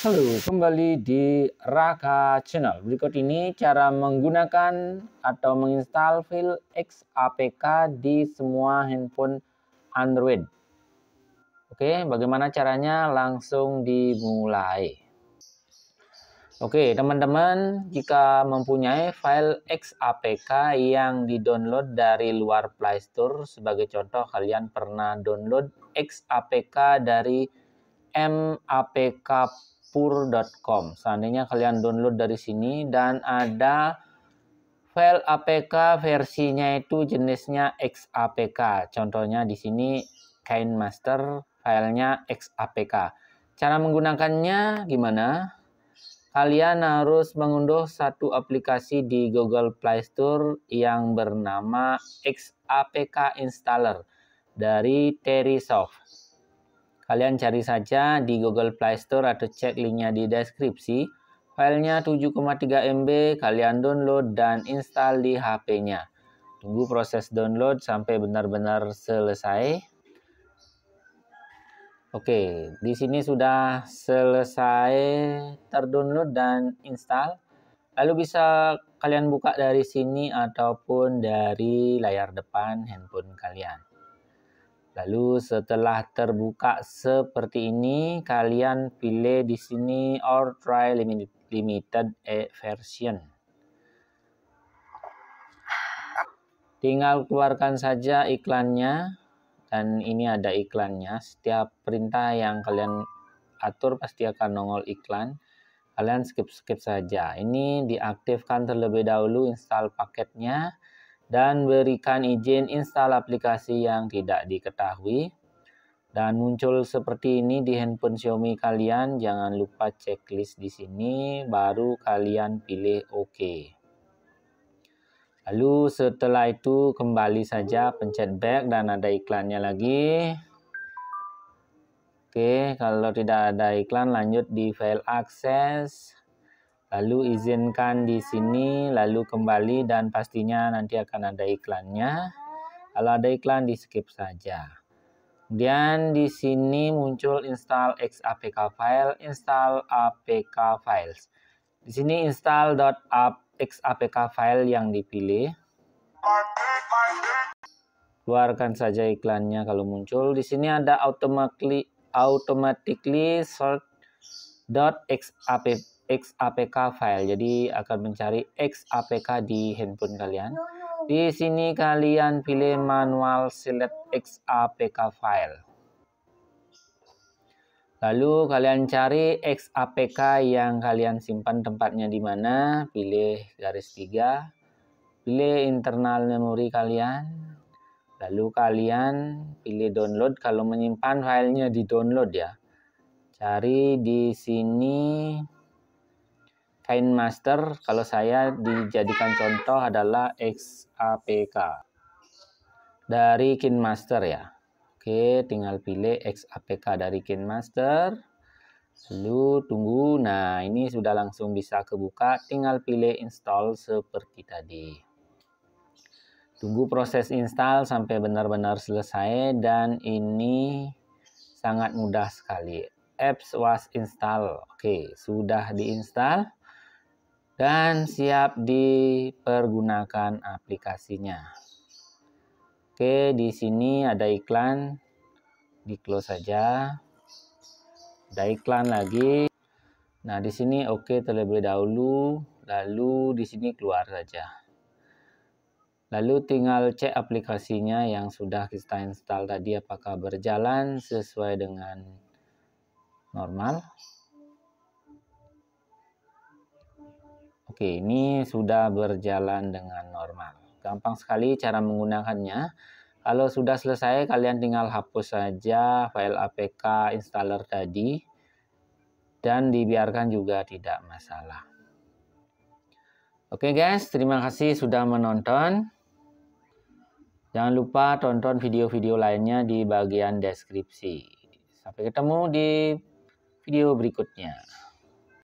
Halo, kembali di Raka Channel. Berikut ini cara menggunakan atau menginstal file XAPK di semua handphone Android. Oke, bagaimana caranya? Langsung dimulai. Oke, teman-teman, jika mempunyai file XAPK yang didownload dari luar Play Store, sebagai contoh kalian pernah download XAPK dari MAPK pur.com. Seandainya kalian download dari sini dan ada file APK versinya itu jenisnya XAPK. Contohnya di sini Kain Master filenya XAPK. Cara menggunakannya gimana? Kalian harus mengunduh satu aplikasi di Google Play Store yang bernama XAPK Installer dari Terisoft. Kalian cari saja di Google Play Store atau cek linknya di deskripsi. Filenya 7,3 MB, kalian download dan install di HP-nya. Tunggu proses download sampai benar-benar selesai. Oke, di sini sudah selesai terdownload dan install. Lalu bisa kalian buka dari sini ataupun dari layar depan handphone kalian. Lalu setelah terbuka seperti ini, kalian pilih di sini or try limited, limited version. Tinggal keluarkan saja iklannya dan ini ada iklannya. Setiap perintah yang kalian atur pasti akan nongol iklan. Kalian skip-skip saja. Ini diaktifkan terlebih dahulu install paketnya dan berikan izin install aplikasi yang tidak diketahui dan muncul seperti ini di handphone Xiaomi kalian jangan lupa checklist di sini baru kalian pilih OK lalu setelah itu kembali saja pencet back dan ada iklannya lagi Oke, kalau tidak ada iklan lanjut di file akses lalu izinkan di sini, lalu kembali dan pastinya nanti akan ada iklannya. Kalau ada iklan di skip saja. Kemudian di sini muncul install xapk file, install apk files. Di sini install .xapk file yang dipilih. Keluarkan saja iklannya kalau muncul. Di sini ada automatically automatically sort .xapk XAPK file. Jadi akan mencari XAPK di handphone kalian. Di sini kalian pilih manual select XAPK file. Lalu kalian cari XAPK yang kalian simpan tempatnya di mana, pilih garis 3, pilih internal memori kalian. Lalu kalian pilih download kalau menyimpan filenya di download ya. Cari di sini Kain master kalau saya dijadikan contoh adalah XAPK. Dari Kain master ya. Oke, tinggal pilih XAPK dari Kain master. Lalu tunggu. Nah, ini sudah langsung bisa kebuka. Tinggal pilih install seperti tadi. Tunggu proses install sampai benar-benar selesai dan ini sangat mudah sekali. Apps was install. Oke, sudah diinstal dan siap dipergunakan aplikasinya. Oke, di sini ada iklan. Di close saja. Ada iklan lagi. Nah, di sini oke terlebih dahulu, lalu di sini keluar saja. Lalu tinggal cek aplikasinya yang sudah kita install tadi apakah berjalan sesuai dengan normal. Oke, ini sudah berjalan dengan normal. Gampang sekali cara menggunakannya. Kalau sudah selesai, kalian tinggal hapus saja file APK installer tadi dan dibiarkan juga tidak masalah. Oke guys, terima kasih sudah menonton. Jangan lupa tonton video-video lainnya di bagian deskripsi. Sampai ketemu di video berikutnya.